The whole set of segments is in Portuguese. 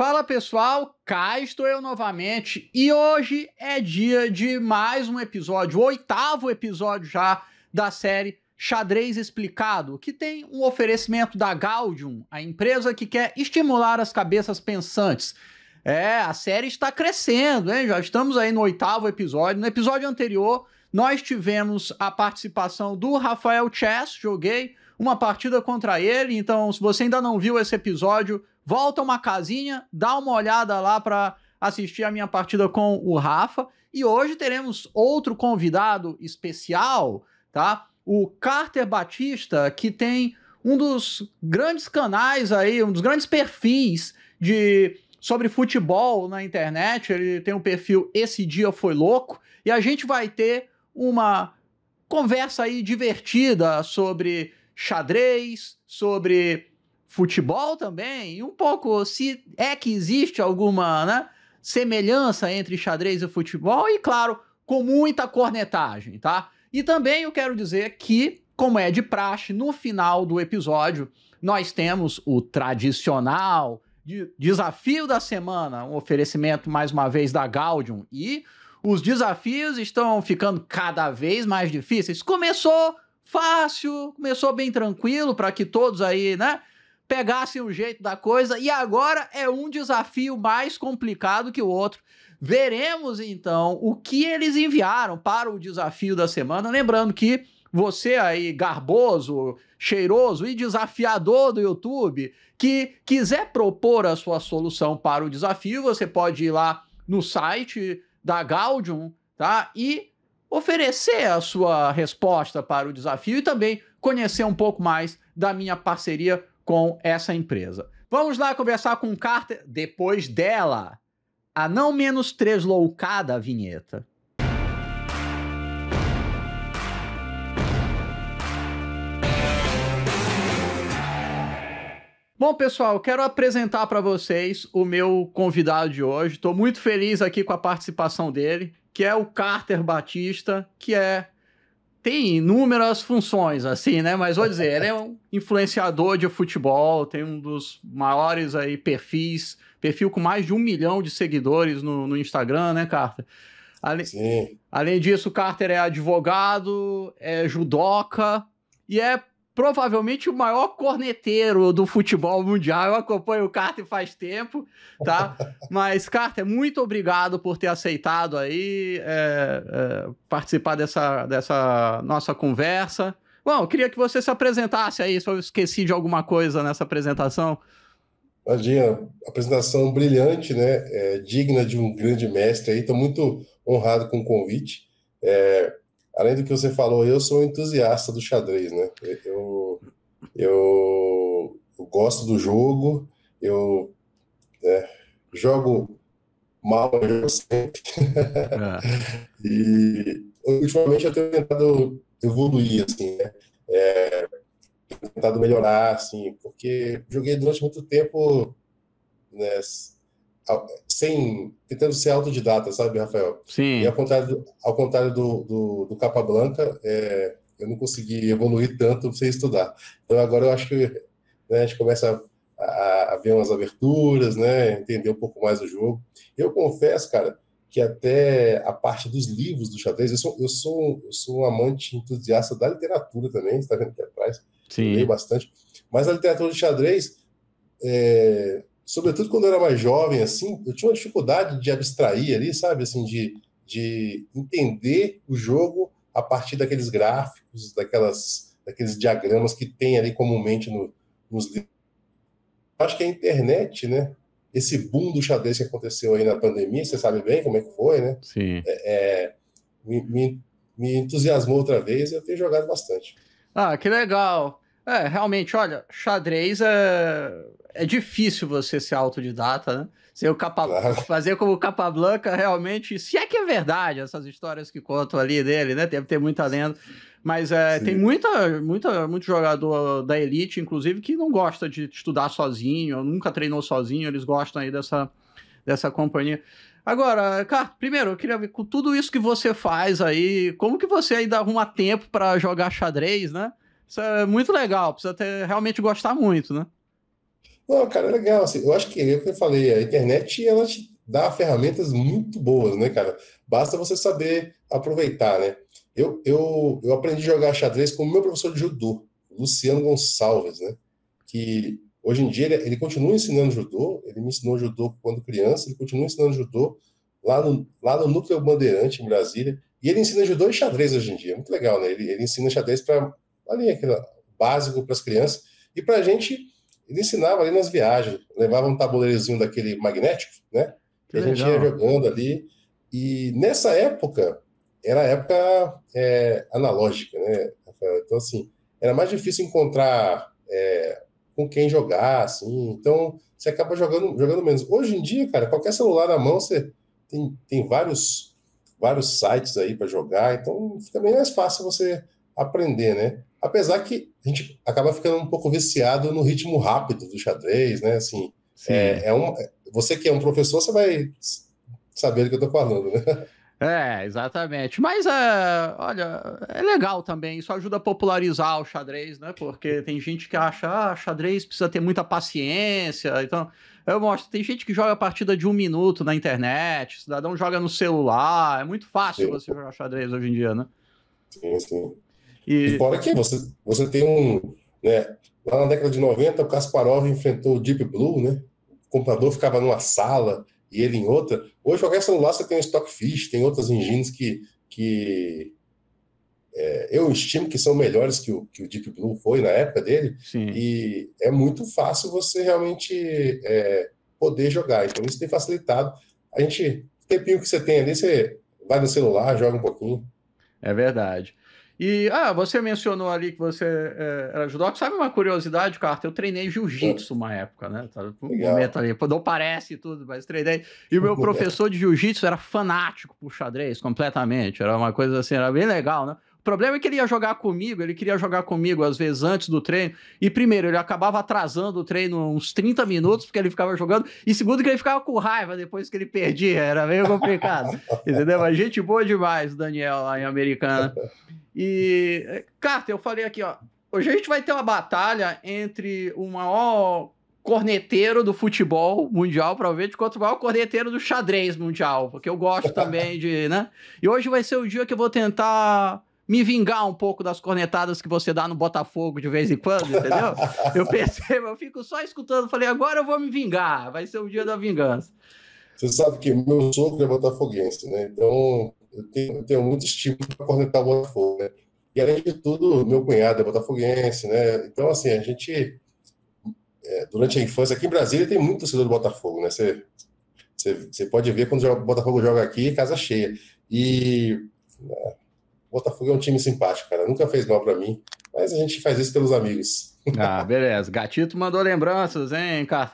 Fala pessoal, cá estou eu novamente e hoje é dia de mais um episódio, o oitavo episódio já da série Xadrez Explicado, que tem um oferecimento da Gaudium, a empresa que quer estimular as cabeças pensantes. É, a série está crescendo, hein? Já estamos aí no oitavo episódio. No episódio anterior, nós tivemos a participação do Rafael Chess, joguei uma partida contra ele. Então, se você ainda não viu esse episódio, volta uma casinha, dá uma olhada lá para assistir a minha partida com o Rafa. E hoje teremos outro convidado especial, tá? O Carter Batista, que tem um dos grandes canais aí, um dos grandes perfis de sobre futebol na internet. Ele tem um perfil Esse Dia Foi Louco. E a gente vai ter uma conversa aí divertida sobre xadrez, sobre futebol também, e um pouco se é que existe alguma né, semelhança entre xadrez e futebol, e claro, com muita cornetagem, tá? E também eu quero dizer que, como é de praxe, no final do episódio nós temos o tradicional desafio da semana, um oferecimento mais uma vez da Gaudium, e os desafios estão ficando cada vez mais difíceis. Começou fácil, começou bem tranquilo para que todos aí, né, pegassem o jeito da coisa e agora é um desafio mais complicado que o outro. Veremos então o que eles enviaram para o desafio da semana, lembrando que você aí garboso, cheiroso e desafiador do YouTube, que quiser propor a sua solução para o desafio, você pode ir lá no site da Gaudium, tá? E oferecer a sua resposta para o desafio e também conhecer um pouco mais da minha parceria com essa empresa. Vamos lá conversar com Carter depois dela, a não menos loucada vinheta. Bom, pessoal, quero apresentar para vocês o meu convidado de hoje. Estou muito feliz aqui com a participação dele que é o Carter Batista, que é tem inúmeras funções, assim, né? Mas vou dizer, ele é um influenciador de futebol, tem um dos maiores aí perfis, perfil com mais de um milhão de seguidores no, no Instagram, né, Carter? Sim. Além disso, o Carter é advogado, é judoca e é provavelmente o maior corneteiro do futebol mundial. Eu acompanho o Carter faz tempo, tá? Mas, Carter, muito obrigado por ter aceitado aí é, é, participar dessa, dessa nossa conversa. Bom, eu queria que você se apresentasse aí, se eu esqueci de alguma coisa nessa apresentação. Imagina, apresentação brilhante, né? É, digna de um grande mestre aí. Estou muito honrado com o convite. É, além do que você falou, eu sou entusiasta do xadrez, né? Eu, eu, eu gosto do jogo, eu né, jogo mal, eu sempre. É. e ultimamente eu tenho tentado evoluir, assim, né? É, tentado melhorar, assim, porque joguei durante muito tempo né, sem tentando ser autodidata, sabe, Rafael? Sim. E ao contrário do, ao contrário do, do, do Capa Blanca, é, eu não consegui evoluir tanto sem estudar. Então agora eu acho que né, a gente começa a, a, ver umas aberturas, né, entender um pouco mais o jogo. Eu confesso, cara, que até a parte dos livros do xadrez, eu sou, eu sou, eu sou um amante entusiasta da literatura também, está vendo aqui atrás? Sim. Eu leio bastante. Mas a literatura de xadrez, é, sobretudo quando eu era mais jovem, assim, eu tinha uma dificuldade de abstrair ali, sabe, assim, de, de entender o jogo a partir daqueles gráficos, daquelas, daqueles diagramas que tem ali comumente no, nos livros. Acho que a internet, né, esse boom do xadrez que aconteceu aí na pandemia, você sabe bem como é que foi, né? Sim. É, é, me, me, me entusiasmou outra vez e eu tenho jogado bastante. Ah, que legal. É, realmente, olha, xadrez é é difícil você ser autodidata, né? Ser o capa... Claro. Fazer como o Capablanca realmente, se é que é verdade, essas histórias que contam ali dele, né? Deve ter muita lenda. Mas é, tem muita, muita, muito jogador da elite, inclusive, que não gosta de estudar sozinho, nunca treinou sozinho, eles gostam aí dessa, dessa companhia. Agora, cara, primeiro, eu queria ver com tudo isso que você faz aí, como que você ainda arruma tempo para jogar xadrez, né? Isso é muito legal, precisa ter, realmente gostar muito, né? Não, cara, é legal. Assim, eu acho que é o que eu falei, a internet ela te dá ferramentas muito boas, né, cara? Basta você saber aproveitar, né? Eu, eu, eu aprendi a jogar xadrez com o meu professor de judô, Luciano Gonçalves, né? Que hoje em dia ele, é, ele continua ensinando judô, ele me ensinou judô quando criança, ele continua ensinando judô lá no, lá no Núcleo Bandeirante, em Brasília. E ele ensina judô e xadrez hoje em dia, muito legal, né? Ele, ele ensina xadrez para ali, aquele básico para as crianças. E para a gente ele ensinava ali nas viagens, levava um tabuleirozinho daquele magnético, né? Que e a gente ia jogando ali. E nessa época, era época é, analógica, né, Então, assim, era mais difícil encontrar é, com quem jogar, assim. Então, você acaba jogando, jogando menos. Hoje em dia, cara, qualquer celular na mão, você tem, tem vários, vários sites aí para jogar. Então, fica bem mais fácil você aprender, né? Apesar que a gente acaba ficando um pouco viciado no ritmo rápido do xadrez, né? Assim, é, é um, é, você que é um professor, você vai saber do que eu tô falando, né? É, exatamente. Mas é, olha, é legal também, isso ajuda a popularizar o xadrez, né? Porque tem gente que acha, ah, xadrez precisa ter muita paciência. Então, eu mostro, tem gente que joga a partida de um minuto na internet, cidadão joga no celular, é muito fácil sim. você jogar xadrez hoje em dia, né? Sim, sim. E... fora que você, você tem um. Né, lá na década de 90, o Kasparov enfrentou o Deep Blue, né? O computador ficava numa sala e ele em outra. Hoje, qualquer celular você tem o Stockfish, tem outras engines que. que é, eu estimo que são melhores que o, que o Deep Blue foi na época dele. Sim. E é muito fácil você realmente é, poder jogar. Então, isso tem facilitado. A gente, o tempinho que você tem ali, você vai no celular, joga um pouquinho. É verdade. E, ah, você mencionou ali que você é, era judoca. Sabe uma curiosidade, Carter? Eu treinei jiu-jitsu uma época, né? Tá, um momento ali, não parece tudo, mas treinei. E o meu é. professor de jiu-jitsu era fanático por xadrez, completamente. Era uma coisa assim, era bem legal, né? O problema é que ele ia jogar comigo, ele queria jogar comigo às vezes antes do treino. E primeiro, ele acabava atrasando o treino uns 30 minutos, porque ele ficava jogando. E segundo, que ele ficava com raiva depois que ele perdia. Era meio complicado. entendeu? Mas gente boa demais, Daniel, lá em Americana. E, Carter, eu falei aqui, ó. Hoje a gente vai ter uma batalha entre o maior corneteiro do futebol mundial, provavelmente, quanto o maior corneteiro do xadrez mundial, porque eu gosto também de, né? E hoje vai ser o dia que eu vou tentar me vingar um pouco das cornetadas que você dá no Botafogo de vez em quando, entendeu? eu percebo, eu fico só escutando, falei, agora eu vou me vingar, vai ser o dia da vingança. Você sabe que meu sogro é botafoguense, né? Então eu tenho, eu tenho muito estímulo para cornetar o Botafogo, né? E além de tudo, meu cunhado é botafoguense, né? Então, assim, a gente, é, durante a infância, aqui em Brasília tem muito torcedor do Botafogo, né? Você, você, você pode ver quando o Botafogo joga aqui, casa cheia. E Botafogo é um time simpático, cara. Nunca fez mal para mim, mas a gente faz isso pelos amigos. Ah, beleza. Gatito mandou lembranças, hein, cara?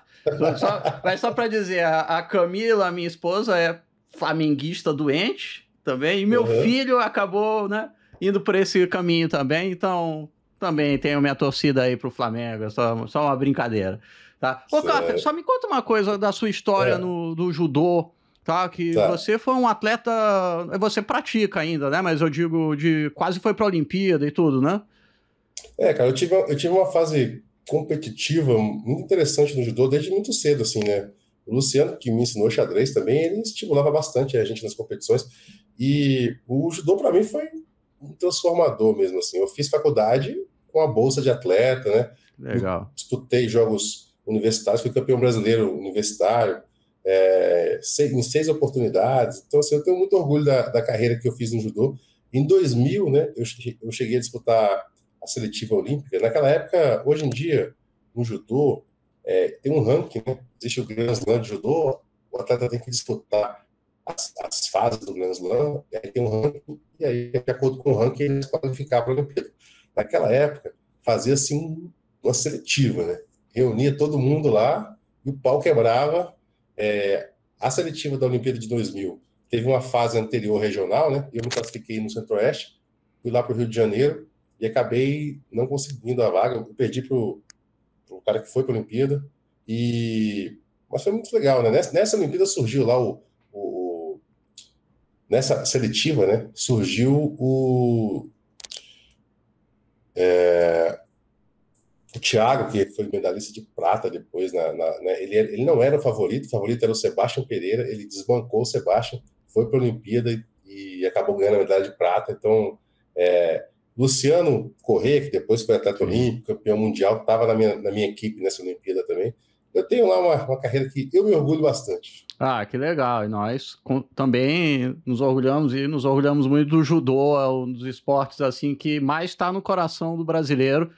Só, mas só para dizer, a Camila, minha esposa, é flamenguista doente também, e meu uhum. filho acabou, né, indo por esse caminho também, então também tenho minha torcida aí pro Flamengo, é só, só uma brincadeira, tá? Ô, Cátia, é. só me conta uma coisa da sua história é. no, do judô, Tá, que tá. você foi um atleta. Você pratica ainda, né? Mas eu digo, de quase foi pra Olimpíada e tudo, né? É, cara, eu tive, eu tive uma fase competitiva muito interessante no judô desde muito cedo, assim, né? O Luciano, que me ensinou xadrez também, ele estimulava bastante a gente nas competições. E o judô, para mim, foi um transformador mesmo, assim. Eu fiz faculdade com a bolsa de atleta, né? Legal. Eu disputei jogos universitários, fui campeão brasileiro universitário, é, em seis oportunidades. Então, assim, eu tenho muito orgulho da, da carreira que eu fiz no judô. Em 2000, né, eu, eu cheguei a disputar a seletiva olímpica. Naquela época, hoje em dia, no judô, é, tem um ranking, né? Existe o Grand Slam de judô, o atleta tem que disputar as, as fases do Grand Slam, e aí tem um ranking, e aí, de acordo com o ranking, ele se qualificar para a Olimpíada. Naquela época, fazia assim uma seletiva, né? Reunia todo mundo lá, e o pau quebrava é, a seletiva da Olimpíada de 2000 teve uma fase anterior regional, né? Eu me classifiquei no Centro-Oeste, fui lá para o Rio de Janeiro e acabei não conseguindo a vaga. Eu perdi para o cara que foi para a Olimpíada. E... Mas foi muito legal, né? Nessa, nessa Olimpíada surgiu lá o, o, o. Nessa seletiva, né? Surgiu o. É, o Thiago, que foi medalhista de prata depois, na, na, né? ele, ele não era o favorito, o favorito era o Sebastião Pereira, ele desbancou o Sebastião, foi para a Olimpíada e, e, acabou ganhando a medalha de prata. Então, é, Luciano Corrêa, que depois foi atleta olímpico, campeão mundial, estava na minha, na minha equipe nessa Olimpíada também. Eu tenho lá uma, uma carreira que eu me orgulho bastante. Ah, que legal. E nós com, também nos orgulhamos e nos orgulhamos muito do judô, é um dos esportes assim que mais está no coração do brasileiro.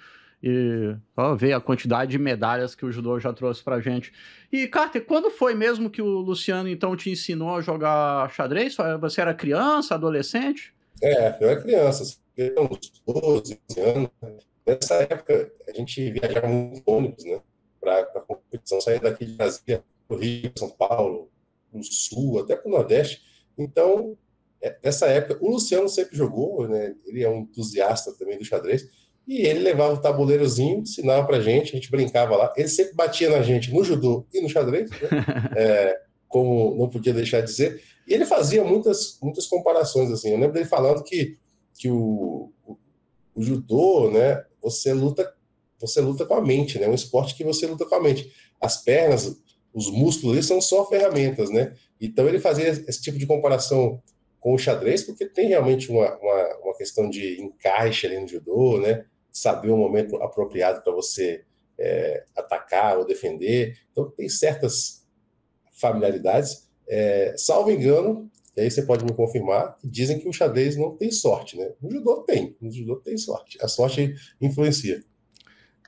E ó, ver a quantidade de medalhas que o judô já trouxe pra gente. E, Carter, quando foi mesmo que o Luciano, então, te ensinou a jogar xadrez? Você era criança, adolescente? É, eu era criança, assim, uns 12, anos. Né? Nessa época, a gente viajava muito ônibus, né? Pra, pra competição, sair daqui de Brasília, Rio, São Paulo, no Sul, até pro Nordeste. Então, é, nessa época, o Luciano sempre jogou, né? Ele é um entusiasta também do xadrez e ele levava o tabuleirozinho, ensinava pra gente, a gente brincava lá. Ele sempre batia na gente no judô e no xadrez, né? é, como não podia deixar de dizer. E ele fazia muitas, muitas comparações, assim. Eu lembro dele falando que, que o, o, o judô, né, você luta, você luta com a mente, né? É um esporte que você luta com a mente. As pernas, os músculos, são só ferramentas, né? Então ele fazia esse tipo de comparação com o xadrez, porque tem realmente uma, uma, uma questão de encaixe ali no judô, né? saber o momento apropriado para você é, atacar ou defender. Então, tem certas familiaridades. É, salvo engano, e aí você pode me confirmar, dizem que o xadrez não tem sorte, né? o judô tem, o judô tem sorte. A sorte influencia.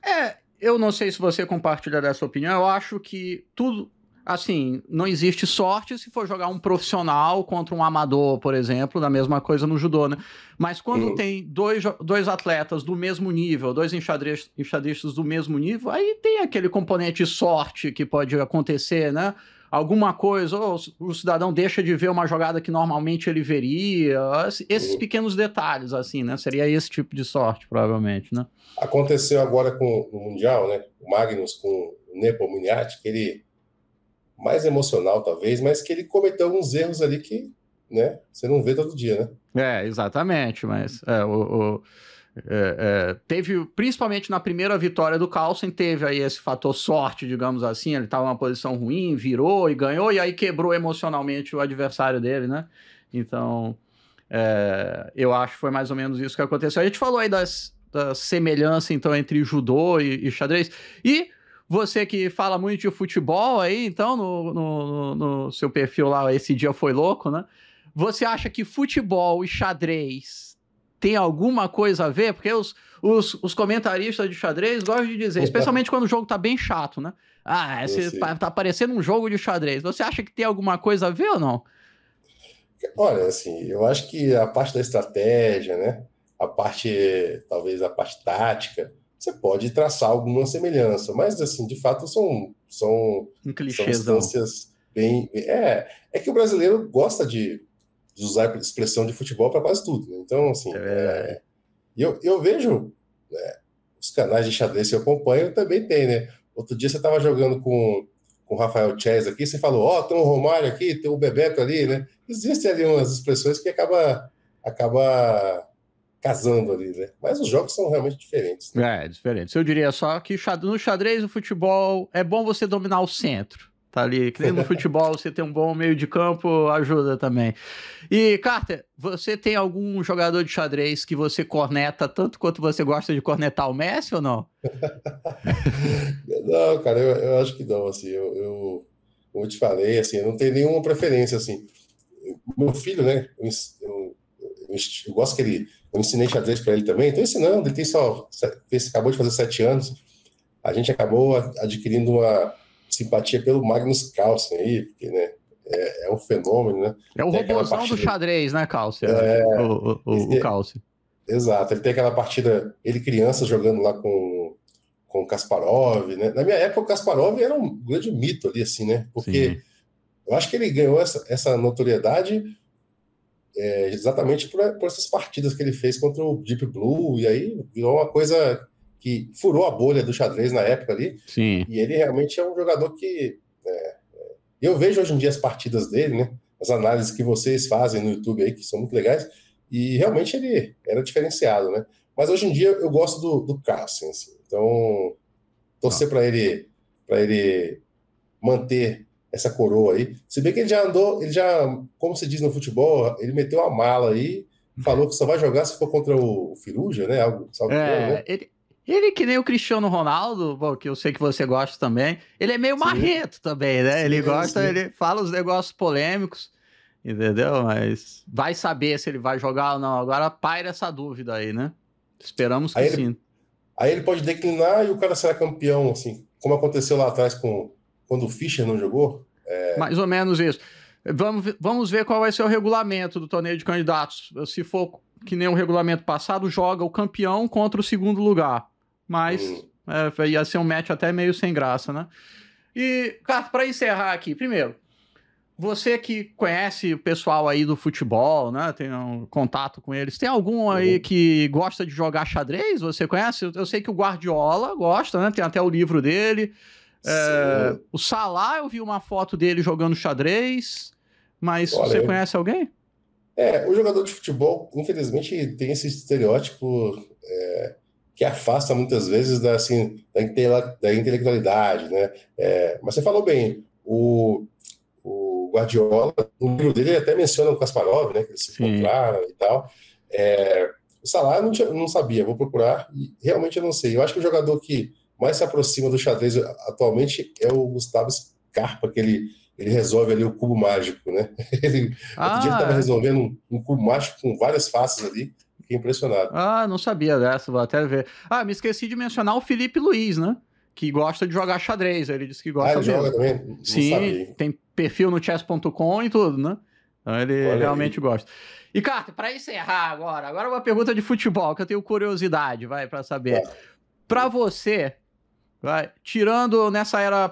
É, eu não sei se você compartilha dessa opinião, eu acho que tudo, assim, não existe sorte se for jogar um profissional contra um amador, por exemplo, da mesma coisa no judô, né? Mas quando uhum. tem dois, dois atletas do mesmo nível, dois enxadristas, do mesmo nível, aí tem aquele componente sorte que pode acontecer, né? Alguma coisa, ou o cidadão deixa de ver uma jogada que normalmente ele veria, esses uhum. pequenos detalhes, assim, né? Seria esse tipo de sorte, provavelmente, né? Aconteceu agora com o Mundial, né? O Magnus com o Nepomuniati, que ele mais emocional, talvez, mas que ele cometeu alguns erros ali que né, você não vê todo dia, né? É, exatamente, mas é, o... o... É, é, teve, principalmente na primeira vitória do Carlsen, teve aí esse fator sorte, digamos assim. Ele estava numa posição ruim, virou e ganhou, e aí quebrou emocionalmente o adversário dele, né? Então, é, eu acho que foi mais ou menos isso que aconteceu. A gente falou aí das, da semelhança, então, entre judô e, e xadrez. E você que fala muito de futebol aí, então, no, no, no seu perfil lá, esse dia foi louco, né? Você acha que futebol e xadrez tem alguma coisa a ver? Porque os, os, os comentaristas de xadrez gostam de dizer, especialmente quando o jogo tá bem chato, né? Ah, esse, é, tá, tá parecendo um jogo de xadrez. Você acha que tem alguma coisa a ver ou não? Olha, assim, eu acho que a parte da estratégia, né? A parte, talvez a parte tática, você pode traçar alguma semelhança, mas assim, de fato são são, um são instâncias bem é, é que o brasileiro gosta de, de usar expressão de futebol para quase tudo, né? então assim, é. É, eu, eu vejo é, os canais de xadrez que eu acompanho também tem, né? Outro dia você estava jogando com, com o Rafael Chess aqui, você falou, ó, oh, tem o Romário aqui, tem o Bebeto ali, né? Existem ali umas expressões que acaba acaba casando ali, né? Mas os jogos são realmente diferentes. Né? É, diferentes. Eu diria só que no xadrez, no futebol, é bom você dominar o centro. Tá ali, que nem no futebol, você tem um bom meio de campo, ajuda também. E, Carter, você tem algum jogador de xadrez que você corneta tanto quanto você gosta de cornetar o Messi ou não? não, cara, eu, eu, acho que não, assim, eu, eu, como eu te falei, assim, eu não tenho nenhuma preferência, assim. Meu filho, né, eu, eu gosto que ele eu ensinei xadrez para ele também, estou ensinando, ele tem só, ele acabou de fazer sete anos. A gente acabou adquirindo uma simpatia pelo Magnus Carlsen aí, porque, né, é, é um fenômeno, né? É o robôzão do xadrez, né, Carlsen? É, o, o, o, Carlsen. Exato, ele tem aquela partida, ele criança jogando lá com com Kasparov, né? Na minha época, o Kasparov era um grande mito ali, assim, né? Porque Sim. eu acho que ele ganhou essa, essa notoriedade é, exatamente por, por, essas partidas que ele fez contra o Deep Blue, e aí virou uma coisa que furou a bolha do xadrez na época ali. Sim. E ele realmente é um jogador que. É, é, eu vejo hoje em dia as partidas dele, né? As análises que vocês fazem no YouTube aí, que são muito legais, e realmente ele era diferenciado, né? Mas hoje em dia eu gosto do, do Carlsen, assim, então torcer tá. para ele para ele manter essa coroa aí. Se bem que ele já andou, ele já, como se diz no futebol, ele meteu a mala aí, falou que só vai jogar se for contra o Firuja, né? Algo, é, né? ele, ele que nem o Cristiano Ronaldo, bom, que eu sei que você gosta também, ele é meio sim. marreto também, né? Sim, ele gosta, sim. ele fala os negócios polêmicos, entendeu? Mas vai saber se ele vai jogar ou não. Agora paira essa dúvida aí, né? Esperamos que aí sim. Ele, aí ele pode declinar e o cara será campeão, assim, como aconteceu lá atrás com quando o Fischer não jogou? É... Mais ou menos isso. Vamos, vamos ver qual vai ser o regulamento do torneio de candidatos. Se for que nem o regulamento passado, joga o campeão contra o segundo lugar. Mas hum. é, ia ser um match até meio sem graça, né? E, Carlos para encerrar aqui, primeiro, você que conhece o pessoal aí do futebol, né? Tem um contato com eles. Tem algum uhum. aí que gosta de jogar xadrez? Você conhece? Eu sei que o Guardiola gosta, né? Tem até o livro dele. É, o Salah, eu vi uma foto dele jogando xadrez, mas Olha, você conhece alguém? É, o jogador de futebol, infelizmente, tem esse estereótipo é, que afasta muitas vezes da, assim, da, intele da intelectualidade, né? É, mas você falou bem, o, o Guardiola, no livro dele, ele até menciona o Kasparov, né? Que eles se encontraram e tal. É, o Salah eu não, tinha, não sabia, vou procurar, e realmente eu não sei. Eu acho que o jogador que mais se aproxima do xadrez atualmente é o Gustavo Scarpa, que ele, ele resolve ali o cubo mágico, né? Ele, ah, outro dia ele estava ah, é. resolvendo um, um cubo mágico com várias faces ali, fiquei impressionado. Ah, não sabia dessa, vou até ver. Ah, me esqueci de mencionar o Felipe Luiz, né? que gosta de jogar xadrez. Ele disse que gosta ah, ele mesmo. joga também? Não Sim, sabia. tem perfil no chess.com e tudo, né? Então ele Olha realmente aí. gosta. E, Carter, para encerrar agora, agora uma pergunta de futebol que eu tenho curiosidade, vai, para saber. Tá. Para você, Vai. Tirando nessa era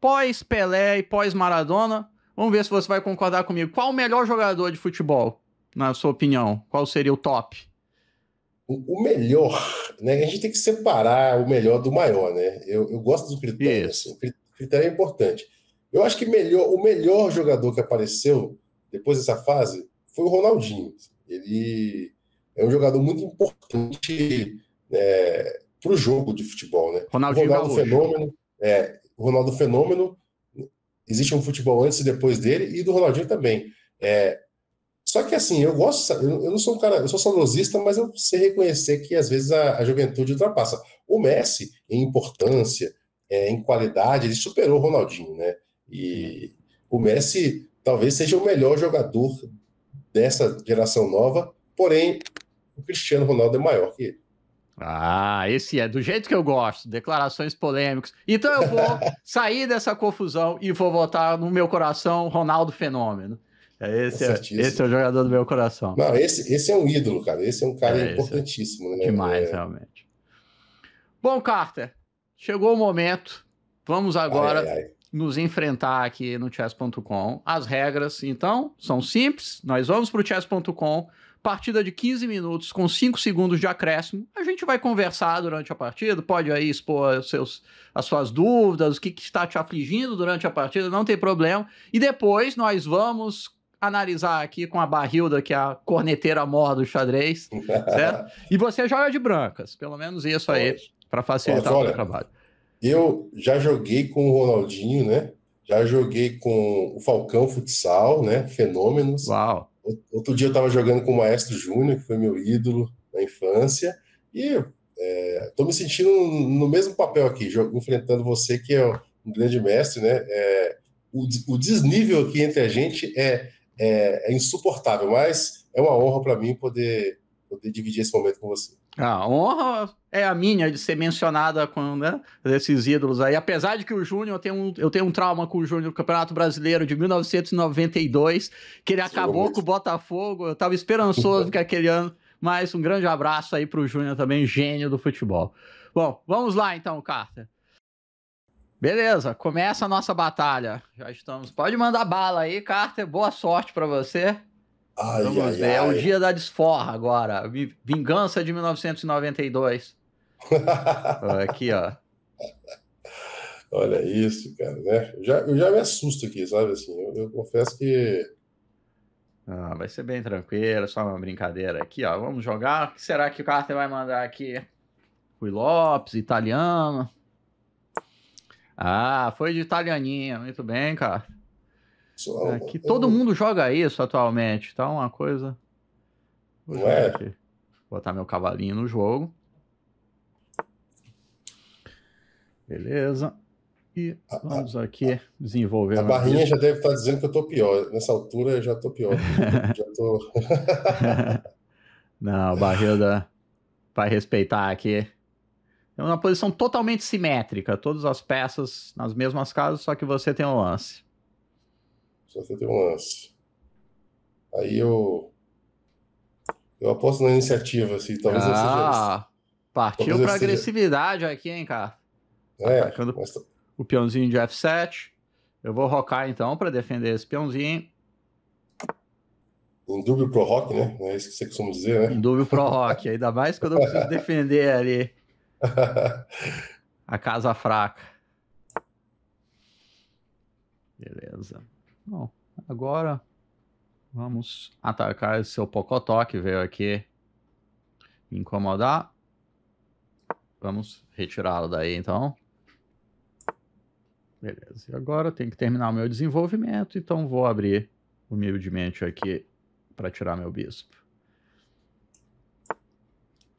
pós-Pelé e pós-Maradona, vamos ver se você vai concordar comigo. Qual o melhor jogador de futebol, na sua opinião? Qual seria o top? O melhor, né? A gente tem que separar o melhor do maior, né? Eu, eu gosto do critério, assim, o critério é importante. Eu acho que melhor, o melhor jogador que apareceu depois dessa fase foi o Ronaldinho. Ele é um jogador muito importante, né? para o jogo de futebol, né? Ronaldinho o Ronaldo Gaúcho. Fenômeno, é, o Ronaldo Fenômeno, existe um futebol antes e depois dele, e do Ronaldinho também. É, só que assim, eu gosto, eu não sou um cara, eu sou saudosista, mas eu sei reconhecer que às vezes a, a juventude ultrapassa. O Messi, em importância, é, em qualidade, ele superou o Ronaldinho, né? E o Messi talvez seja o melhor jogador dessa geração nova, porém o Cristiano Ronaldo é maior que ele. Ah, esse é do jeito que eu gosto, declarações polêmicas. Então eu vou sair dessa confusão e vou votar no meu coração Ronaldo Fenômeno. É, esse é, esse é o jogador do meu coração. Não, esse, esse é um ídolo, cara. Esse é um cara é, é importantíssimo, né? Demais, é... realmente. Bom, Carter, chegou o momento. Vamos agora ai, ai. nos enfrentar aqui no chess.com. As regras, então, são simples. Nós vamos para o chess.com partida de 15 minutos com 5 segundos de acréscimo. A gente vai conversar durante a partida, pode aí expor seus, as suas dúvidas, o que, que está te afligindo durante a partida, não tem problema. E depois nós vamos analisar aqui com a Barrilda, que é a corneteira mor do xadrez, certo? E você joga de brancas, pelo menos isso aí, para facilitar é, olha, o trabalho. Eu já joguei com o Ronaldinho, né? Já joguei com o Falcão Futsal, né? Fenômenos. Uau. Outro dia eu estava jogando com o Maestro Júnior, que foi meu ídolo na infância, e estou é, me sentindo no mesmo papel aqui, enfrentando você, que é um grande mestre, né? É, o, o, desnível aqui entre a gente é, é, é insuportável, mas é uma honra para mim poder, poder dividir esse momento com você. A honra é a minha de ser mencionada com né, esses ídolos aí. Apesar de que o Júnior, eu tenho um, eu tenho um trauma com o Júnior no Campeonato Brasileiro de 1992, que ele acabou Sim, com o Botafogo. Eu estava esperançoso uhum. que aquele ano. Mas um grande abraço aí para o Júnior também, gênio do futebol. Bom, vamos lá então, Carter. Beleza, começa a nossa batalha. Já estamos. Pode mandar bala aí, Carter. Boa sorte para você. Ai, Vamos ai, ver, ai. é o dia da desforra agora. Vingança de 1992. aqui, ó. Olha isso, cara, né? Eu já, eu já me assusto aqui, sabe? Assim, eu, eu confesso que. Ah, vai ser bem tranquilo, só uma brincadeira aqui, ó. Vamos jogar. O que será que o Carter vai mandar aqui? Rui Lopes, italiano. Ah, foi de italianinha. Muito bem, cara. Isso, é, que todo mundo joga isso atualmente, tá uma coisa. Vou é? Aqui. Vou botar meu cavalinho no jogo. Beleza. E vamos aqui a, desenvolver. A barrinha coisa. já deve estar tá dizendo que eu estou pior. Nessa altura eu já estou pior. já tô... Não, barreira vai respeitar aqui. É uma posição totalmente simétrica, todas as peças nas mesmas casas, só que você tem um lance. Só que tem um lance. Aí eu. Eu aposto na iniciativa, assim, talvez ah, eu seja. Ah, partiu para pra agressividade aqui, hein, cara? É, Atacando mas... Tá- o peãozinho de F7. Eu vou rocar então para defender esse peãozinho. Em dúvio pro rock, né? É isso que você costuma dizer, né? Em dúvio pro rock, ainda mais quando eu preciso defender ali a casa fraca. Beleza. Bom, agora vamos atacar esse seu Pocotó que veio aqui me incomodar. Vamos retirá-lo daí então. Beleza, e agora tem que terminar o meu desenvolvimento, então vou abrir humildemente aqui para tirar meu bispo.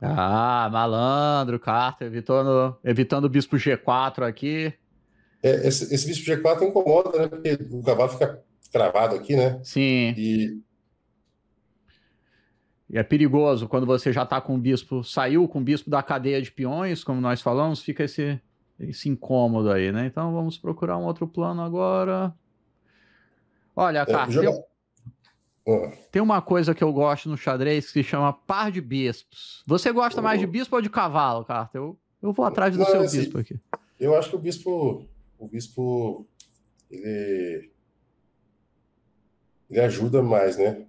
Ah, malandro, Carter, evitando, evitando o bispo G4 aqui. É, esse, esse bispo G4 incomoda, né? Porque o cavalo fica travado aqui, né? Sim. E... e é perigoso quando você já está com o bispo, saiu com o bispo da cadeia de peões, como nós falamos, fica esse, esse incômodo aí, né? Então vamos procurar um outro plano agora. Olha, cara, é, joga... tem... Ah. tem, uma coisa que eu gosto no xadrez que se chama par de bispos. Você gosta oh. mais de oh. bispo ou de cavalo, Carter? Eu, eu vou atrás do Não, seu assim, bispo aqui. Eu acho que o bispo o bispo ele, ele ajuda mais, né?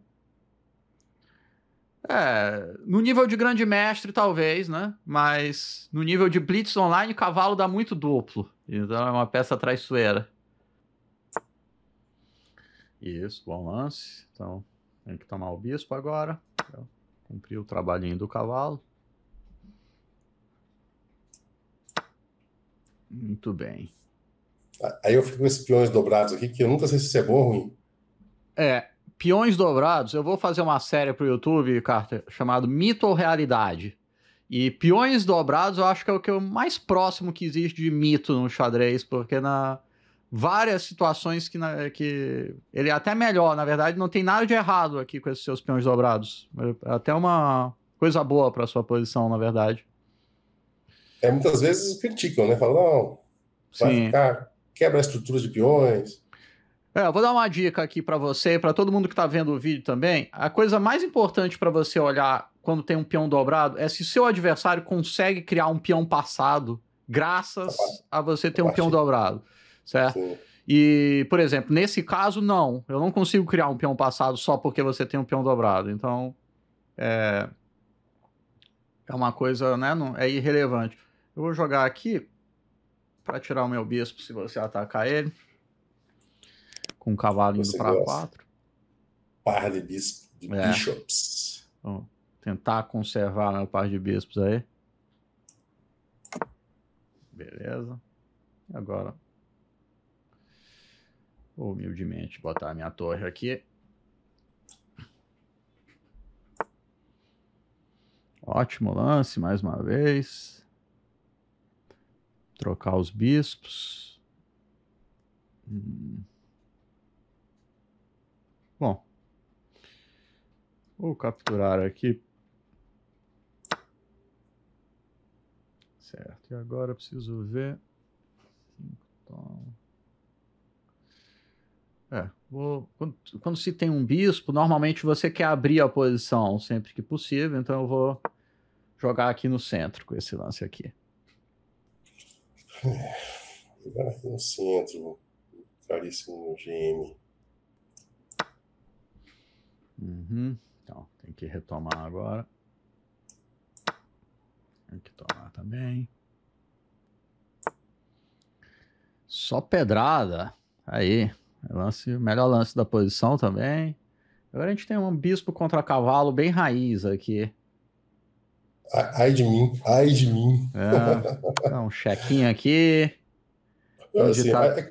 É, no nível de grande mestre, talvez, né? Mas no nível de Blitz Online, o cavalo dá muito duplo. Então é uma peça traiçoeira. Isso, bom lance. Então, tem que tomar o bispo agora. Cumprir o trabalhinho do cavalo. Muito bem. Aí eu fico com esses peões dobrados aqui, que eu nunca sei se isso é bom ou ruim. É, peões dobrados, eu vou fazer uma série pro YouTube, Carter, chamado Mito ou Realidade. E peões dobrados eu acho que é o que é o mais próximo que existe de mito no xadrez, porque na várias situações que, na, que ele é até melhor, na verdade, não tem nada de errado aqui com esses seus peões dobrados. É, é até uma coisa boa para sua posição, na verdade. É, muitas vezes criticam, né? Falam, não, vai Sim. ficar quebra estruturas de peões. É, eu vou dar uma dica aqui para você para todo mundo que está vendo o vídeo também. A coisa mais importante para você olhar quando tem um peão dobrado é se seu adversário consegue criar um peão passado graças tá a você ter tá um peão dobrado, certo? E, por exemplo, nesse caso, não. Eu não consigo criar um peão passado só porque você tem um peão dobrado. Então, é, é uma coisa, né? Não, é irrelevante. Eu vou jogar aqui para tirar o meu bispo se você atacar ele. Com um cavalo indo para quatro. Par de bispo, de é. bishops. Então, tentar conservar meu par de bispos aí. Beleza. E agora, humildemente botar a minha torre aqui. Ótimo lance, mais uma vez. Trocar os bispos. Hum. Bom. Vou capturar aqui. Certo. E agora preciso ver. Então. É, vou, quando, quando, se tem um bispo, normalmente você quer abrir a posição sempre que possível, então eu vou jogar aqui no centro com esse lance aqui. É. Agora aqui no centro, caríssimo GM. Uhum. Então, tem que retomar agora. Tem que tomar também. Só pedrada. Aí. É lance, melhor lance da posição também. Agora a gente tem um bispo contra cavalo bem raiz aqui. Ai de mim, ai de mim. É. Então, um chequinho aqui. assim, tá... até,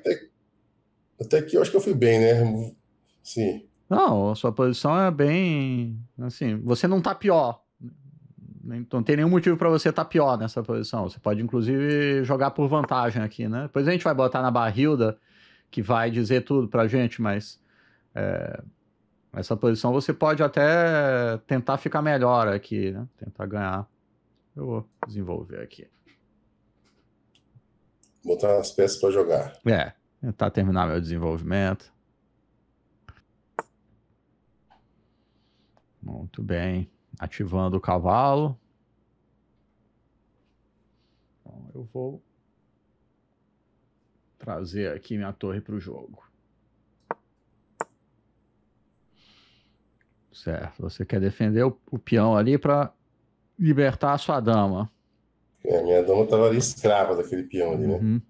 até, que eu acho que eu fui bem, né? Sim. Não, a sua posição é bem. Assim, você não tá pior. Não tem nenhum motivo para você estar tá pior nessa posição. Você pode, inclusive, jogar por vantagem aqui, né? Depois a gente vai botar na barrilda, que vai dizer tudo pra gente, mas. É essa posição você pode até tentar ficar melhor aqui, né? Tentar ganhar. Eu vou desenvolver aqui. Botar as peças para jogar. É, tentar terminar meu desenvolvimento. Muito bem. Ativando o cavalo. Então, eu vou trazer aqui minha torre para o jogo. Certo. Você quer defender o, o peão ali para libertar a sua dama. É, minha dama estava ali escrava daquele peão ali, né? Uhum.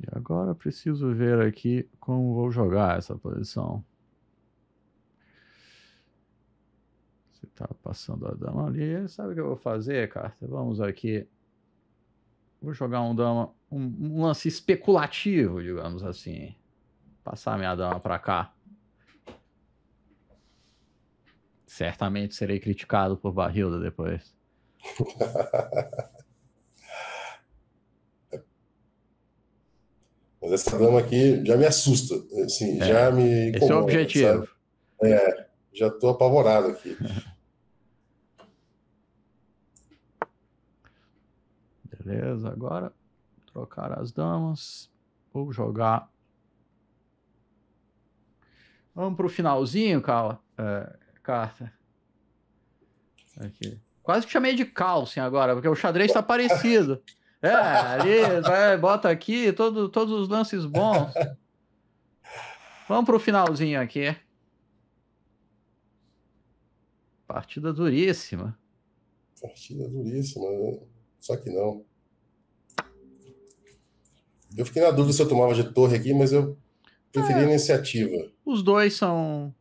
E agora preciso ver aqui como vou jogar essa posição. Você tá passando a dama ali. Sabe o que eu vou fazer, Carter? Vamos aqui. Vou jogar um dama, um, um lance especulativo, digamos assim. Passar minha dama para cá. Certamente serei criticado por Barrilda depois. Mas essa dama aqui já me assusta, assim, é, já me incomoda, Esse é o objetivo. Sabe? É, já estou apavorado aqui. Beleza, agora trocar as damas. Vou jogar. Vamos para o finalzinho, Carla. É, carta. Aqui. Quase que chamei de Carlsen agora, porque o xadrez está parecido. É, ali, vai, bota aqui todo, todos os lances bons. Vamos para o finalzinho aqui. Partida duríssima. Partida duríssima, né? só que não. Eu fiquei na dúvida se eu tomava de torre aqui, mas eu preferi é, iniciativa. Os dois são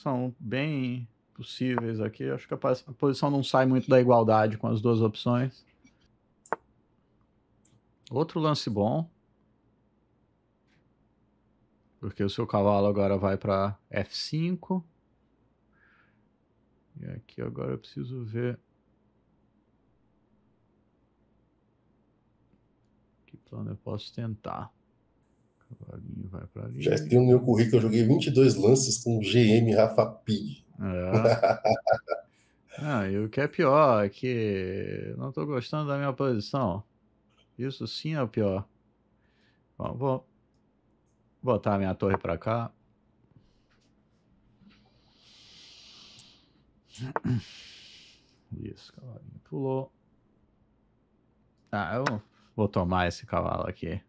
são bem possíveis aqui. Acho que a posição não sai muito da igualdade com as duas opções. Outro lance bom. Porque o seu cavalo agora vai para F5. E aqui agora eu preciso ver. Que plano eu posso tentar? Ali, vai ali. Já tem no meu currículo, eu joguei 22 lances com o GM Rafa Pig. É. ah, e o que é pior é que não estou gostando da minha posição. Isso sim é o pior. Bom, vou botar a minha torre para cá. Isso, cavalinho pulou. Ah, eu vou tomar esse cavalo aqui.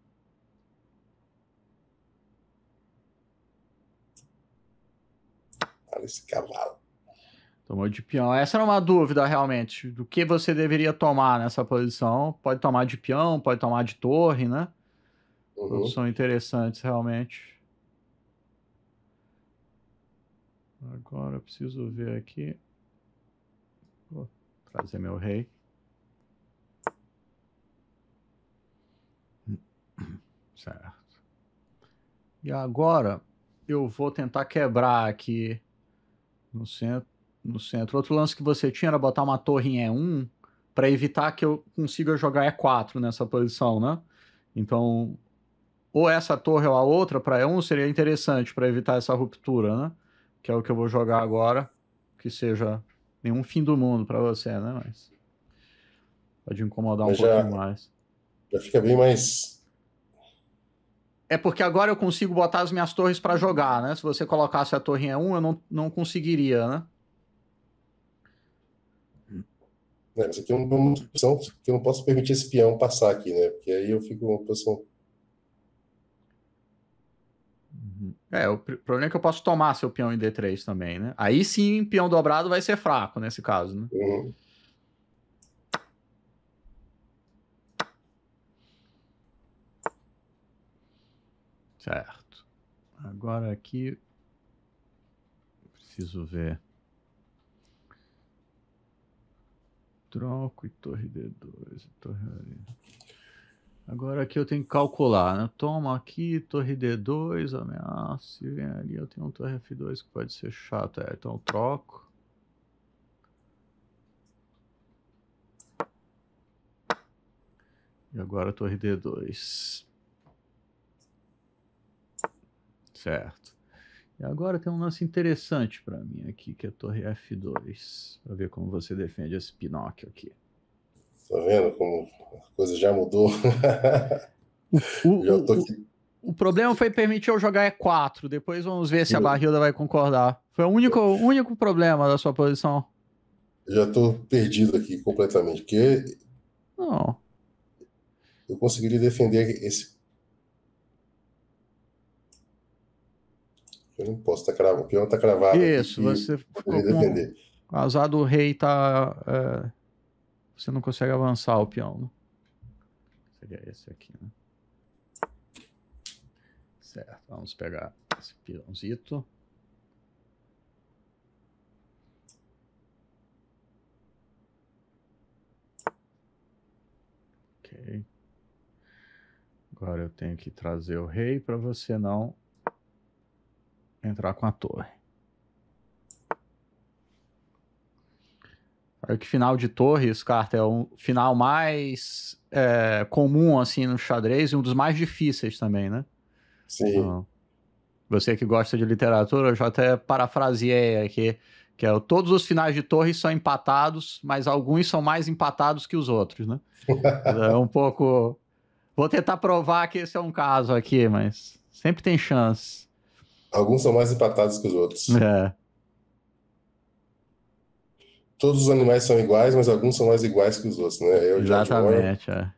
para esse cavalo. Tomou de peão. Essa era uma dúvida, realmente, do que você deveria tomar nessa posição. Pode tomar de peão, pode tomar de torre, né? Uhum. São interessantes, realmente. Agora eu preciso ver aqui. Vou trazer meu rei. Certo. E agora eu vou tentar quebrar aqui no centro. No centro. Outro lance que você tinha era botar uma torre em E1 para evitar que eu consiga jogar E4 nessa posição, né? Então, ou essa torre ou a outra para E1 seria interessante para evitar essa ruptura, né? Que é o que eu vou jogar agora. Que seja nenhum fim do mundo para você, né? Mas pode incomodar um pouco mais. Já fica bem mais é porque agora eu consigo botar as minhas torres para jogar, né? Se você colocasse a torre em 1, eu não, não conseguiria, né? É, mas aqui eu não opção, que eu não posso permitir esse peão passar aqui, né? Porque aí eu fico uma posição. Uhum. É, o problema é que eu posso tomar seu peão em D3 também, né? Aí sim, peão dobrado vai ser fraco nesse caso, né? Uhum. Certo. Agora aqui. Preciso ver. Tronco e torre D2. Torre... Agora aqui eu tenho que calcular, né? Toma aqui, torre D2, ameaça, e vem ali. Eu tenho um torre F2 que pode ser chato. É, então eu troco. E agora torre D2. Certo. E agora tem um lance interessante para mim aqui, que é a torre F2. Para ver como você defende esse Pinóquio aqui. Tá vendo como a coisa já mudou? O, já tô aqui. O, problema foi permitir eu jogar E4. Depois vamos ver se a barrilda vai concordar. Foi o único, único problema da sua posição. Já tô perdido aqui completamente, porque. Não. Eu conseguiria defender esse Eu não posso tá estar tá cravado. O peão está cravado. Isso, você ficou defender. com... Azar do rei tá... É... Você não consegue avançar o peão, né? Seria esse aqui, né? Certo, vamos pegar esse peãozito. Ok. Agora eu tenho que trazer o rei para você não entrar com a torre. Olha que final de torre, esse carta é um final mais é, comum assim no xadrez e um dos mais difíceis também, né? Sim. Então, você que gosta de literatura, eu já até parafraseei aqui, que é todos os finais de torre são empatados, mas alguns são mais empatados que os outros, né? é um pouco. Vou tentar provar que esse é um caso aqui, mas sempre tem chance. Alguns são mais empatados que os outros. É. Todos os animais são iguais, mas alguns são mais iguais que os outros, né? Eu Exatamente, é.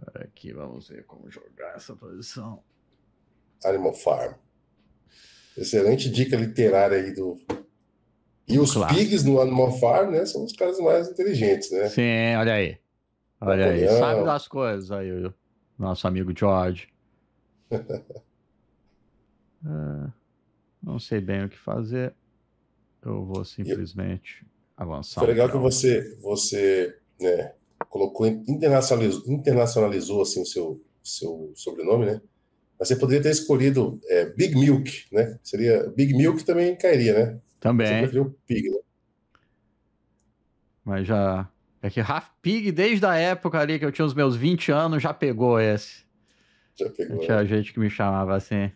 Agora aqui vamos ver como jogar essa posição. Animal Farm. Excelente dica literária aí do. E os claro. pigs no Animal Farm, né? São os caras mais inteligentes, né? Sim, olha aí. Olha Napoleão. aí. Sabe das coisas aí, o nosso amigo George. Ah, não sei bem o que fazer. Eu vou simplesmente avançar. Foi legal que você, você né, colocou, internacionalizou, internacionalizou assim, o seu, seu sobrenome, né? Mas você poderia ter escolhido é, Big Milk, né? Seria Big Milk também cairia, né? Também. Você preferiu Pig, né? Mas já. É que Raf Pig, desde a época ali que eu tinha os meus 20 anos, já pegou esse. Já pegou. Tinha né? gente que me chamava assim.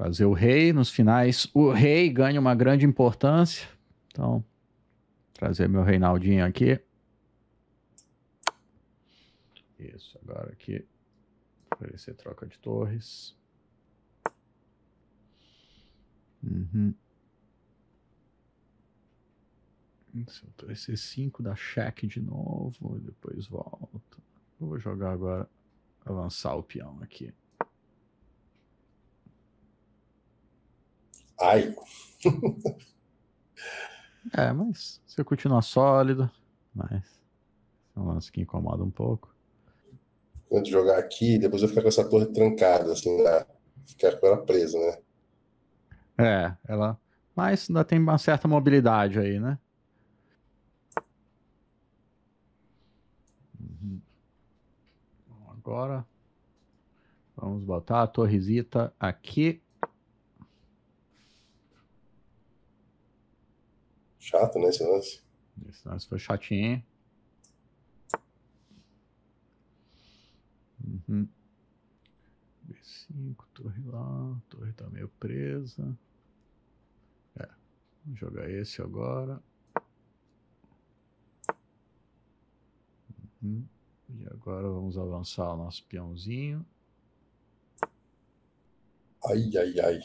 fazer o rei. Nos finais, o rei ganha uma grande importância. Então, trazer meu Reinaldinho aqui. Isso, agora aqui. Oferecer troca de torres. Uhum. Se eu 5 da cheque de novo, depois volta. vou jogar agora, avançar o peão aqui. Ai. é, mas se eu continuar sólido, mas é um lance que incomoda um pouco. antes de jogar aqui, depois eu ficar com essa torre trancada, assim, né? ficar com ela presa, né? É, ela. Mas ainda tem uma certa mobilidade aí, né? Uhum. agora vamos botar a torrezita aqui Chato, né, esse lance? Esse lance foi chatinho. Uhum. B5, torre lá, torre tá meio presa. É, vamos jogar esse agora. Uhum. E agora vamos avançar o nosso peãozinho. Ai, ai, ai.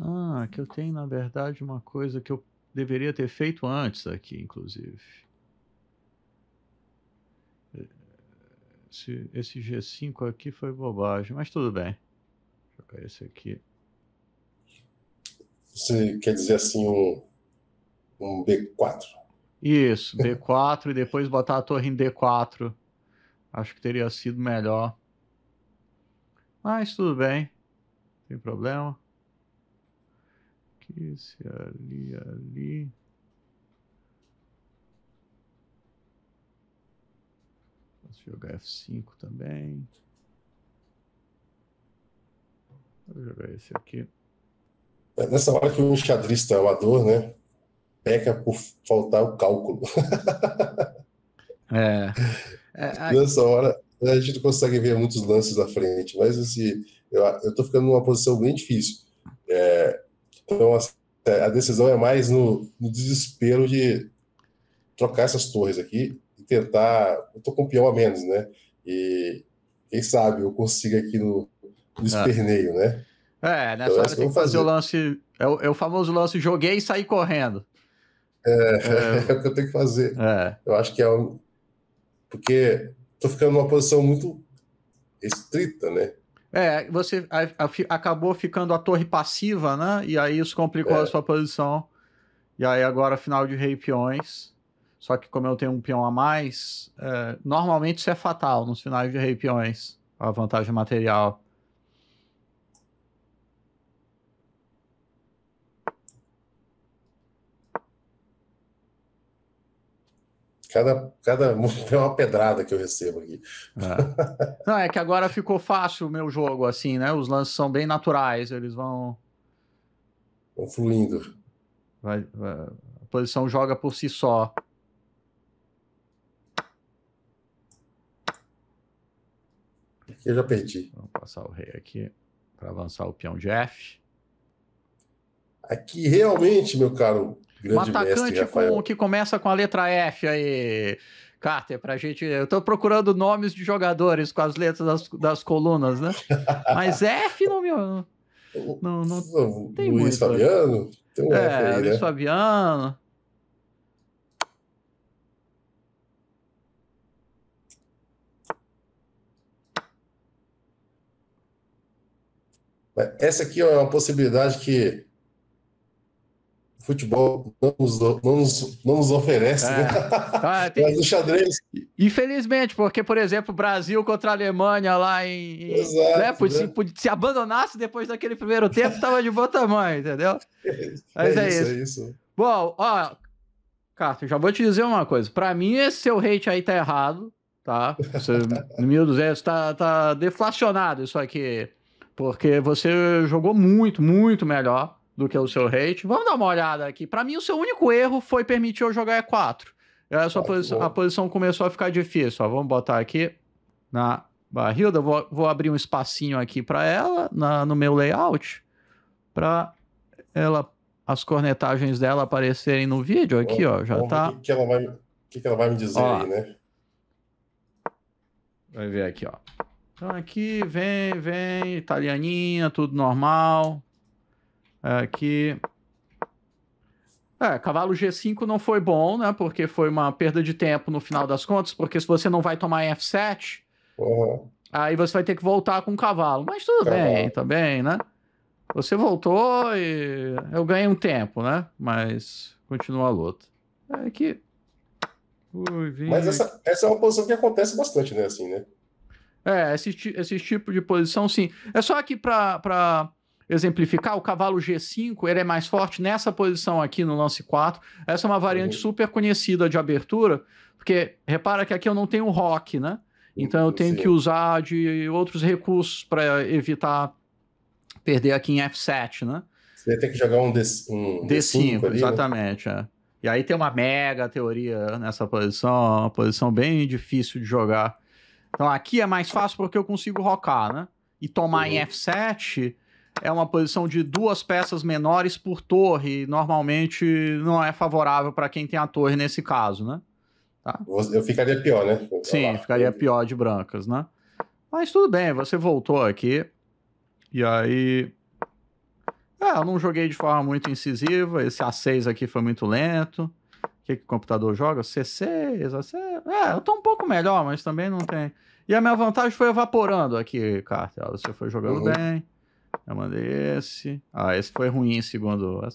Ah, que eu tenho, na verdade, uma coisa que eu deveria ter feito antes aqui, inclusive. Esse, esse G5 aqui foi bobagem, mas tudo bem. Vou colocar esse aqui. Você quer dizer assim um, um B4? Isso, B4 e depois botar a torre em D4. Acho que teria sido melhor. Mas tudo bem, sem problema aqui, esse ali, ali. Posso jogar F5 também. Vou jogar esse aqui. É, nessa hora que o enxadrista é o ador né? Peca por faltar o cálculo. é. é. Nessa hora a gente não consegue ver muitos lances à frente, mas assim, eu, eu tô ficando numa posição bem difícil. É, então, é, a decisão é mais no, no desespero de trocar essas torres aqui e tentar. Eu tô com um peão a menos, né? E quem sabe eu consiga aqui no, no ah. esperneio, ah. né? É, nessa né? então, hora tem que fazer, fazer, o lance. É o, é o, famoso lance joguei e saí correndo. É, é, é o que eu tenho que fazer. É. Eu acho que é um. Porque tô ficando numa posição muito estrita, né? É, você a, a, acabou ficando a torre passiva, né? E aí isso complicou é. a sua posição. E aí agora final de rei peões. Só que como eu tenho um peão a mais, é, normalmente isso é fatal nos finais de rei peões, a vantagem material. Cada, cada tem uma pedrada que eu recebo aqui. É. Não, é que agora ficou fácil o meu jogo, assim, né? Os lances são bem naturais, eles vão. Vão fluindo. Vai, vai... a posição joga por si só. Eu já perdi. Vamos passar o rei aqui para avançar o peão de F. Aqui realmente, meu caro, Grande um atacante mestre, com, que começa com a letra F aí, Carter, pra gente. Eu tô procurando nomes de jogadores com as letras das, das colunas, né? Mas F não me. Não, não, não tem Luiz muito. Né? Fabiano? Tem um é, F aí, Luiz né? Fabiano. Essa aqui é uma possibilidade que futebol não nos, não nos, não nos oferece, né? é. né? Ah, tem... Mas o xadrez. Infelizmente, porque, por exemplo, Brasil contra a Alemanha lá em. Exato, né? né? Se, se, abandonasse depois daquele primeiro tempo, tava de bom tamanho, entendeu? É Mas é, é, isso, isso. é isso. Bom, ó, Cato, já vou te dizer uma coisa. Para mim, esse seu hate aí tá errado, tá? Você, 1200 tá, tá deflacionado isso aqui. Porque você jogou muito, muito melhor do que o seu hate. Vamos dar uma olhada aqui. Para mim, o seu único erro foi permitir eu jogar E4. a, sua ah, posição, a posição começou a ficar difícil. Ó, vamos botar aqui na barrilda. Vou, vou abrir um espacinho aqui para ela na, no meu layout para ela as cornetagens dela aparecerem no vídeo aqui, bom, ó. Já bom, tá. O que, que, ela vai, que, que ela vai me dizer ó, aí, né? Vai ver aqui, ó. Então aqui vem, vem, italianinha, tudo normal. É, que. É, cavalo G5 não foi bom, né? Porque foi uma perda de tempo no final das contas, porque se você não vai tomar F7, uhum. aí você vai ter que voltar com o cavalo. Mas tudo bem também, bem, né? Você voltou e eu ganhei um tempo, né? Mas continua a luta. É que. Ui, vim... Mas essa, essa é uma posição que acontece bastante, né? Assim, né? É, esse, esse tipo de posição, sim. É só que para exemplificar, o cavalo G5 ele é mais forte nessa posição aqui no lance 4. Essa é uma variante uhum. super conhecida de abertura, porque repara que aqui eu não tenho rock, né? Então eu tenho Sim. que usar de outros recursos para evitar perder aqui em F7, né? Você tem que jogar um, D, um D5, D5 ali, né? exatamente. Né? É. E aí tem uma mega teoria nessa posição, uma posição bem difícil de jogar. Então aqui é mais fácil porque eu consigo rocar, né? E tomar uhum. em F7 é uma posição de duas peças menores por torre. Normalmente não é favorável para quem tem a torre nesse caso, né? Tá? Eu ficaria pior, né? Sim, ficaria pior de brancas, né? Mas tudo bem, você voltou aqui. E aí. É, eu não joguei de forma muito incisiva. Esse A6 aqui foi muito lento. O que, que o computador joga? C6, A6. É, eu tô um pouco melhor, mas também não tem. E a minha vantagem foi evaporando aqui, Cartel. Você foi jogando uhum. bem. Eu é mandei esse. Ah, esse foi ruim, segundo.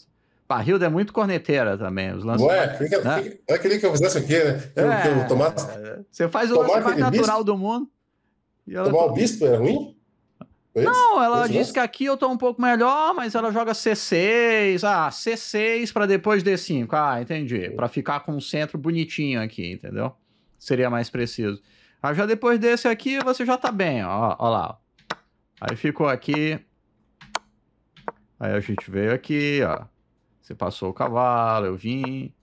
Parrilda é muito corneteira também. Os lances Ué, é né? eu queria que eu fizesse o quê, né? é, eu tomasse, você faz o lance mais natural bispo? do mundo. Tomar o bispo é ruim? Foi é Não, esse? ela disse que aqui eu tô um pouco melhor, mas ela joga C6. Ah, C6 para depois D5. Ah, entendi. Para ficar com um centro bonitinho aqui, entendeu? Seria mais preciso. Ah, já depois desse aqui, você já tá bem, ó, ó lá. Aí ficou aqui Aí a gente veio aqui, ó. Você passou o cavalo, eu vim.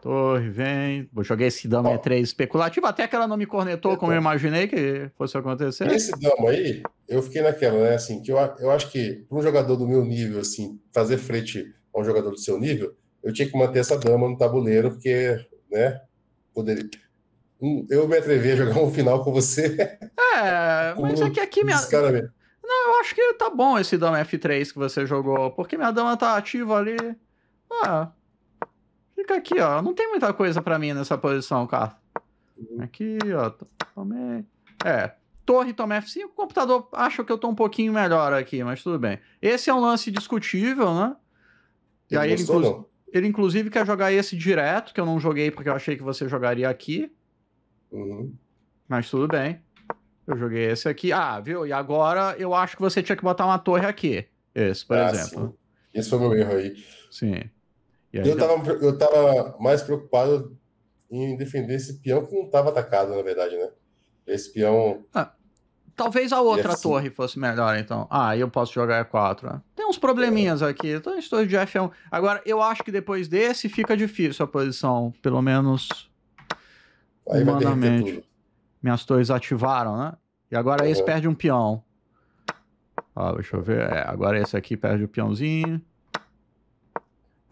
Torre, vem. Eu joguei esse dama em 3 especulativo, até que ela não me cornetou, como eu então. imaginei que fosse acontecer. Esse dama aí, eu fiquei naquela, né? Assim, que eu, eu acho que para um jogador do meu nível, assim, fazer frente a um jogador do seu nível, eu tinha que manter essa dama no tabuleiro, porque, né? Poderia. Hum, eu me atrevi a jogar um final com você. É, mas é que aqui minha. Descaramente acho que tá bom esse dama F3 que você jogou, porque minha dama tá ativa ali. Ah, fica aqui, ó. Não tem muita coisa para mim nessa posição, cara. Uhum. Aqui, ó. Tomei. É. Torre toma F5, o computador acha que eu tô um pouquinho melhor aqui, mas tudo bem. Esse é um lance discutível, né? E ele aí ele, inclu... ele, inclusive quer jogar esse direto, que eu não joguei porque eu achei que você jogaria aqui. Uhum. Mas tudo bem. Eu joguei esse aqui. Ah, viu? E agora eu acho que você tinha que botar uma torre aqui. Esse, por ah, exemplo. Sim. Esse foi meu erro aí. Sim. Aí, eu, tava, eu tava mais preocupado em defender esse peão que não tava atacado, na verdade, né? Esse peão. Ah, talvez a outra F5. torre fosse melhor, então. Ah, eu posso jogar E4. Tem uns probleminhas é. aqui. Então, estou de F1. É agora, eu acho que depois desse fica difícil a posição, pelo menos. Aí humanamente. Minhas torres ativaram, né? E agora esse é. perde um peão. Ó, deixa eu ver. É, agora esse aqui perde o peãozinho.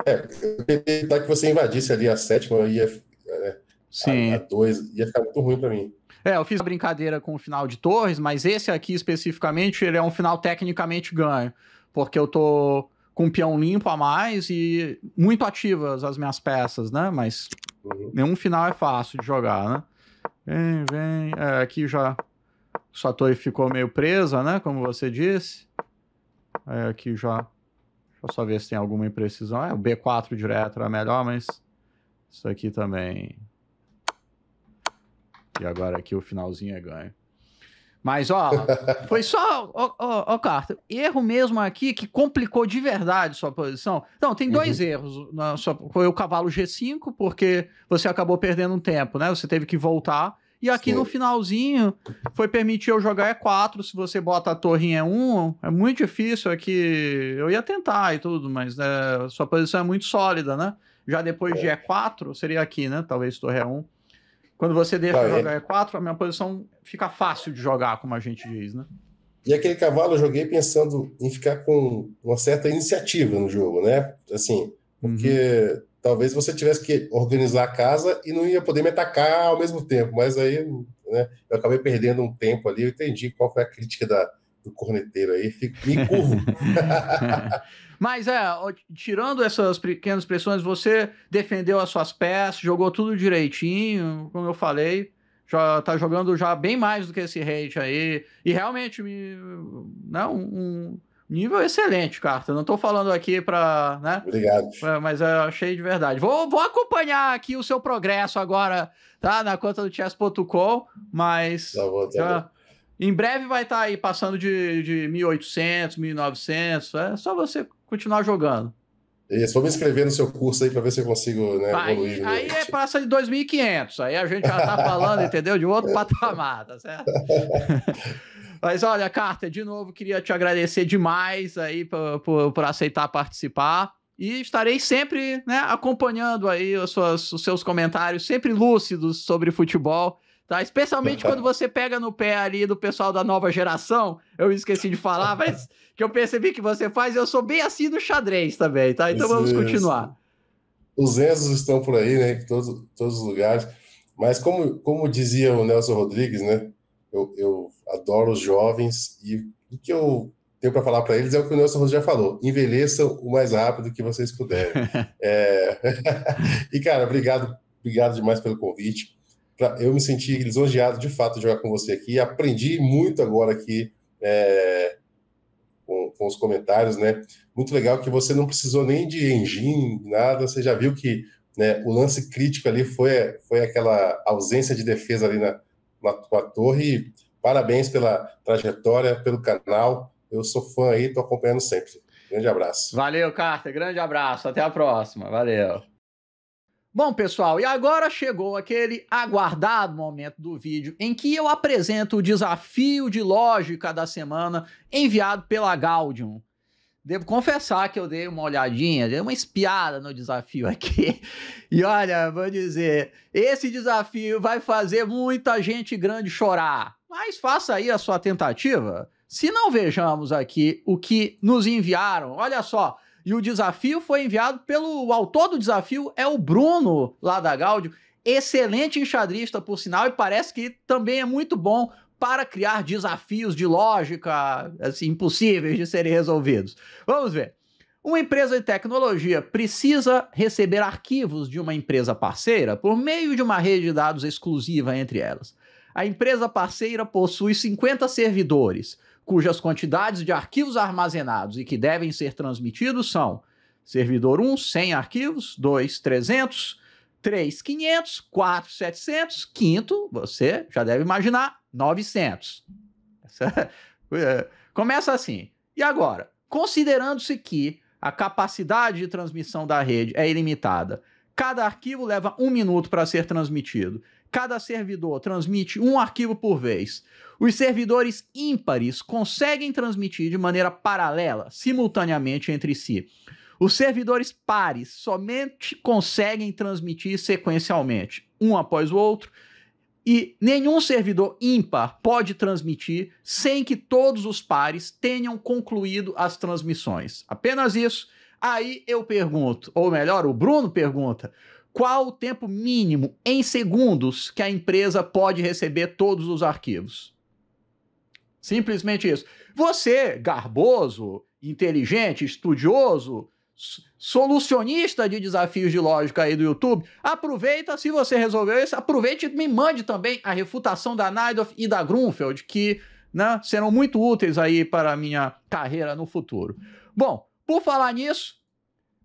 É, eu que você invadisse ali a sétima, ia. É, Sim. A, a dois, ia ficar muito ruim pra mim. É, eu fiz a brincadeira com o final de torres, mas esse aqui especificamente, ele é um final tecnicamente ganho. Porque eu tô com um peão limpo a mais e muito ativas as minhas peças, né? Mas uhum. nenhum final é fácil de jogar, né? Vem, vem. É, aqui já sua torre ficou meio presa, né? Como você disse. É, aqui já. Deixa eu só ver se tem alguma imprecisão. É, o B4 direto era melhor, mas isso aqui também. E agora aqui o finalzinho é ganho. Mas, ó, foi só, ó, ó, ó, Carter, erro mesmo aqui que complicou de verdade sua posição. Não, tem dois uhum. erros. Na sua, foi o cavalo G5, porque você acabou perdendo um tempo, né? Você teve que voltar. E aqui Sim. no finalzinho, foi permitir eu jogar E4. É se você bota a torre em E1, é, é muito difícil aqui. Eu ia tentar e tudo, mas né, sua posição é muito sólida, né? Já depois de E4, é. seria aqui, né? Talvez torre E1. Quando você deixa ah, jogar é. E4, é a minha posição fica fácil de jogar, como a gente diz, né? E aquele cavalo eu joguei pensando em ficar com uma certa iniciativa no jogo, né? Assim, porque uhum. talvez você tivesse que organizar a casa e não ia poder me atacar ao mesmo tempo, mas aí né, eu acabei perdendo um tempo ali, eu entendi qual foi a crítica da, do corneteiro aí, fico, me curvo. Mas é, tirando essas pequenas pressões, você defendeu as suas peças, jogou tudo direitinho, como eu falei. Já tá jogando já bem mais do que esse hate aí. E realmente me. Né, um, nível excelente, Carter. Não estou falando aqui para, né? Obrigado. É, mas eu é, achei de verdade. Vou, vou acompanhar aqui o seu progresso agora, tá? Na conta do chess.com, mas tá bom, tá já, bom. Em breve vai estar tá aí passando de, de 1800, 1900. É só você continuar jogando. Isso, vou me inscrever no seu curso aí para ver se eu consigo né, evoluir. Aí é passa de 2.500. Aí a gente já está falando, entendeu? De outro patamar, tá certo? Mas olha, Carter, de novo, queria te agradecer demais aí por, por, por aceitar participar. E estarei sempre né, acompanhando aí os, seus, os seus comentários, sempre lúcidos sobre futebol. Tá? Especialmente quando você pega no pé ali do pessoal da nova geração, eu esqueci de falar, mas que eu percebi que você faz, eu sou bem assim no xadrez também, tá? Então vamos continuar. Os Enzos estão por aí, né? Em todos, todos os lugares. Mas como, como dizia o Nelson Rodrigues, né? Eu, eu adoro os jovens e o que eu tenho para falar para eles é o que o Nelson Rodrigues já falou: envelheçam o mais rápido que vocês puderem. é... e, cara, obrigado, obrigado demais pelo convite eu me senti lisonjeado de fato de jogar com você aqui. Aprendi muito agora aqui é, com, com, os comentários, né? Muito legal que você não precisou nem de engine, nada. Você já viu que né, o lance crítico ali foi, foi aquela ausência de defesa ali na, na tua torre. parabéns pela trajetória, pelo canal. Eu sou fã aí, tô acompanhando sempre. Grande abraço. Valeu, Carter. Grande abraço. Até a próxima. Valeu. Bom, pessoal, e agora chegou aquele aguardado momento do vídeo em que eu apresento o desafio de lógica da semana enviado pela Gaudium. Devo confessar que eu dei uma olhadinha, dei uma espiada no desafio aqui. E olha, vou dizer, esse desafio vai fazer muita gente grande chorar. Mas faça aí a sua tentativa. Se não vejamos aqui o que nos enviaram, olha só, e o desafio foi enviado pelo o autor do desafio, é o Bruno, lá da Gáudio. Excelente enxadrista, por sinal, e parece que também é muito bom para criar desafios de lógica assim, impossíveis de serem resolvidos. Vamos ver. Uma empresa de tecnologia precisa receber arquivos de uma empresa parceira por meio de uma rede de dados exclusiva entre elas. A empresa parceira possui 50 servidores cujas quantidades de arquivos armazenados e que devem ser transmitidos são servidor 1, 100 arquivos, 2, 300, 3, 500, 4, 700, quinto, você já deve imaginar, 900. É, começa assim. E agora, considerando-se que a capacidade de transmissão da rede é ilimitada, cada arquivo leva um minuto para ser transmitido Cada servidor transmite um arquivo por vez. Os servidores ímpares conseguem transmitir de maneira paralela, simultaneamente entre si. Os servidores pares somente conseguem transmitir sequencialmente, um após o outro, e nenhum servidor ímpar pode transmitir sem que todos os pares tenham concluído as transmissões. Apenas isso. Aí eu pergunto, ou melhor, o Bruno pergunta: qual o tempo mínimo em segundos que a empresa pode receber todos os arquivos. Simplesmente isso. Você, garboso, inteligente, estudioso, solucionista de desafios de lógica aí do YouTube, aproveita, se você resolveu isso, aproveite e me mande também a refutação da Naidoff e da Grunfeld, que né, serão muito úteis aí para a minha carreira no futuro. Bom, por falar nisso,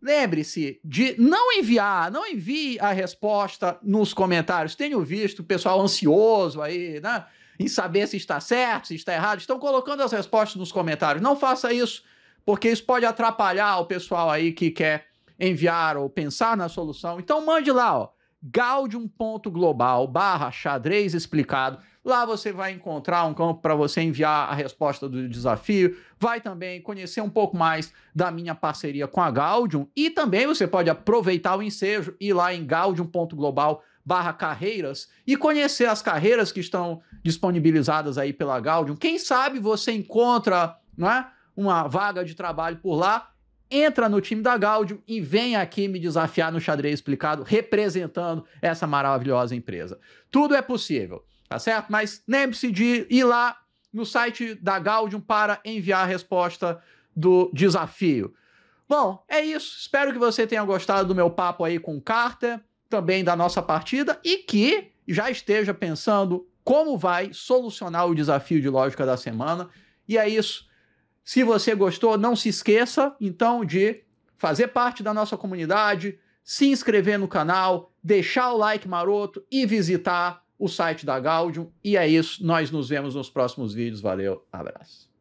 Lembre-se de não enviar, não envie a resposta nos comentários. Tenho visto o pessoal ansioso aí, né? Em saber se está certo, se está errado. Estão colocando as respostas nos comentários. Não faça isso, porque isso pode atrapalhar o pessoal aí que quer enviar ou pensar na solução. Então mande lá, ó gaudium.global barra xadrez explicado. Lá você vai encontrar um campo para você enviar a resposta do desafio. Vai também conhecer um pouco mais da minha parceria com a Gaudium. E também você pode aproveitar o ensejo e ir lá em gaudium.global barra carreiras e conhecer as carreiras que estão disponibilizadas aí pela Gaudium. Quem sabe você encontra não é, uma vaga de trabalho por lá entra no time da Gaudio e vem aqui me desafiar no xadrez explicado, representando essa maravilhosa empresa. Tudo é possível, tá certo? Mas lembre-se de ir lá no site da Gaudium para enviar a resposta do desafio. Bom, é isso. Espero que você tenha gostado do meu papo aí com o Carter, também da nossa partida, e que já esteja pensando como vai solucionar o desafio de lógica da semana. E é isso. Se você gostou, não se esqueça então de fazer parte da nossa comunidade, se inscrever no canal, deixar o like maroto e visitar o site da Gaudium. E é isso, nós nos vemos nos próximos vídeos. Valeu, abraço.